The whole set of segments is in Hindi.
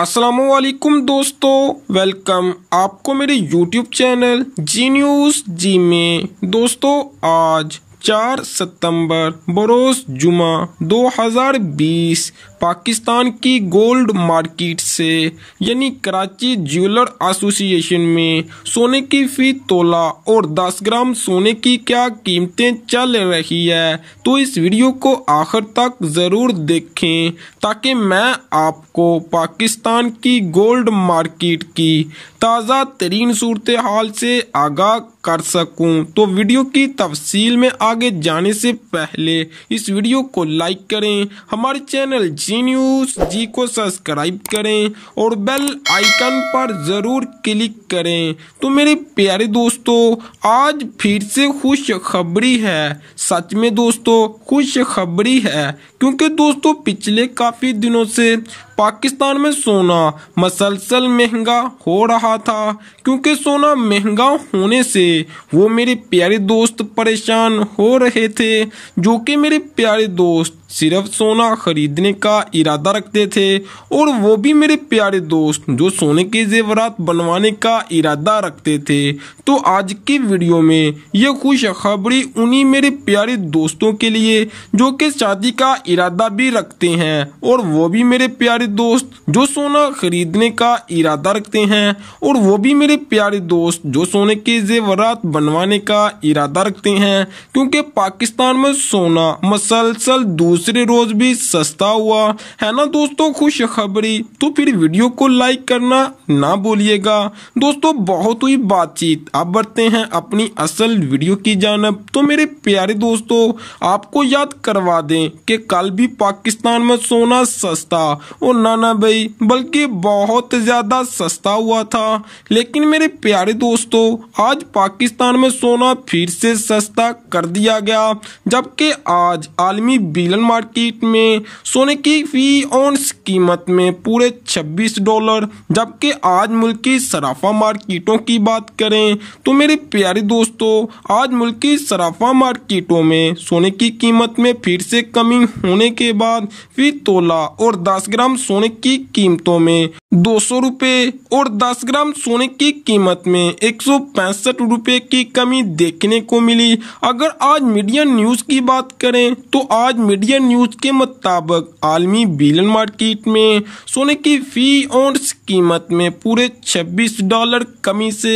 असलकुम दोस्तों वेलकम आपको मेरे यूट्यूब चैनल जी न्यूज़ जी में दोस्तों आज 4 सितंबर बरोज जुमा 2020 पाकिस्तान की गोल्ड मार्केट से यानी कराची ज्वेलर एसोसिएशन में सोने की फी तोला और 10 ग्राम सोने की क्या कीमतें चल रही है तो इस वीडियो को आखिर तक ज़रूर देखें ताकि मैं आपको पाकिस्तान की गोल्ड मार्केट की ताज़ा तरीन सूरत हाल से आगाह कर सकूं तो वीडियो की तफसील में आगे जाने से पहले इस वीडियो को लाइक करें हमारे चैनल सी न्यूज जी को सब्सक्राइब करें और बेल आइकन पर जरूर क्लिक करें तो मेरे प्यारे दोस्तों आज फिर से खुश खबरी है सच में दोस्तों खुश खबरी है क्योंकि दोस्तों पिछले काफ़ी दिनों से पाकिस्तान में सोना मसलसल महंगा हो रहा था क्योंकि सोना महंगा होने से वो मेरे प्यारे दोस्त परेशान हो रहे थे जो कि मेरे प्यारे दोस्त सिर्फ सोना खरीदने का इरादा रखते थे और वो भी मेरे प्यारे दोस्त जो सोने के जेवरात बनवाने का इरादा रखते थे तो आज की वीडियो में यह खुशखबरी उन्हीं मेरे प्यारे दोस्तों के लिए जो कि शादी का इरादा भी रखते हैं और वो भी मेरे प्यारे दोस्त जो सोना खरीदने का इरादा रखते हैं और वो भी मेरे प्यारे दोस्त जो सोने के जेवरात बनवाने का इरादा रखते हैं क्योंकि पाकिस्तान में सोना मसलसल दूसरे रोज भी सस्ता हुआ है ना दोस्तों खुशखबरी तो फिर वीडियो को लाइक करना ना बोलिएगा दोस्तों बहुत हुई बातचीत अब बढ़ते हैं अपनी असल वीडियो की जानब तो मेरे प्यारे दोस्तों आपको याद करवा दें कि कल भी पाकिस्तान में सोना सस्ता और बनाना बल्कि बहुत ज़्यादा सस्ता हुआ था लेकिन मेरे प्यारे दोस्तों आज पाकिस्तान में सोना फिर से सस्ता कर दिया गया जबकि आज आलमी बिलन मार्केट में सोने की फी ऑन्स कीमत में पूरे 26 डॉलर जबकि आज मुल्क की सराफा मार्केटों की बात करें तो मेरे प्यारे दोस्तों आज मुल्क की सराफा मार्केटों में सोने की कीमत में फिर से कमी होने के बाद फी तोला और 10 ग्राम सोने की कीमतों में दो सौ और 10 ग्राम सोने की कीमत में एक सौ पैंसठ की कमी देखने को मिली अगर आज मीडिया न्यूज की बात करें तो आज मीडिया न्यूज के मुताबिक आलमी बिलन मार्केट में सोने की फी औंस कीमत में पूरे 26 डॉलर कमी से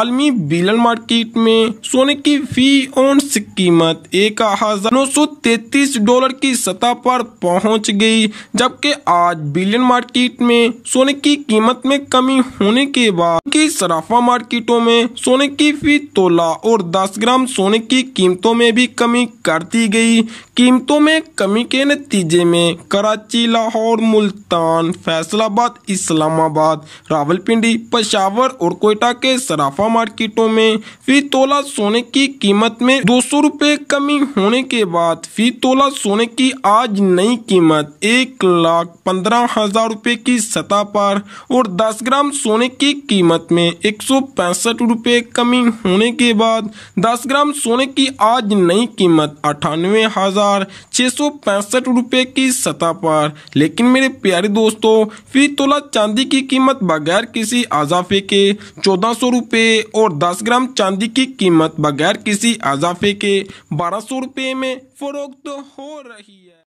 आलमी बिलन मार्केट में सोने की फी औंस कीमत एक हजार नौ सौ तैतीस डॉलर की सतह पर पहुंच गई जबकि आज बिलियन मार्केट में सोने की कीमत में कमी होने के बाद की सराफा मार्केटों में सोने की फी तोला और 10 ग्राम सोने की कीमतों में भी कमी कर दी गई कीमतों में कमी के नतीजे में कराची लाहौर मुल्तान फैसलाबाद इस्लामाबाद रावलपिंडी पशावर और कोयटा के सराफा मार्केटों में फी तोला सोने की कीमत में दो सौ कमी होने के बाद फी तोला सोने की आज नई कीमत एक लाख पंद्रह पंद्रह हजार रूपए की सतह पर और 10 ग्राम सोने की कीमत में एक सौ पैंसठ रुपये कमी होने के बाद 10 ग्राम सोने की आज नई कीमत अठानवे हजार छह सौ पैंसठ रुपये की सतह पर लेकिन मेरे प्यारे दोस्तों फी तोला चांदी की कीमत बगैर किसी अजाफे के चौदह सौ रुपये और 10 ग्राम चांदी की कीमत बगैर किसी अजाफे के बारह सौ रुपये में फरोख्त हो रही है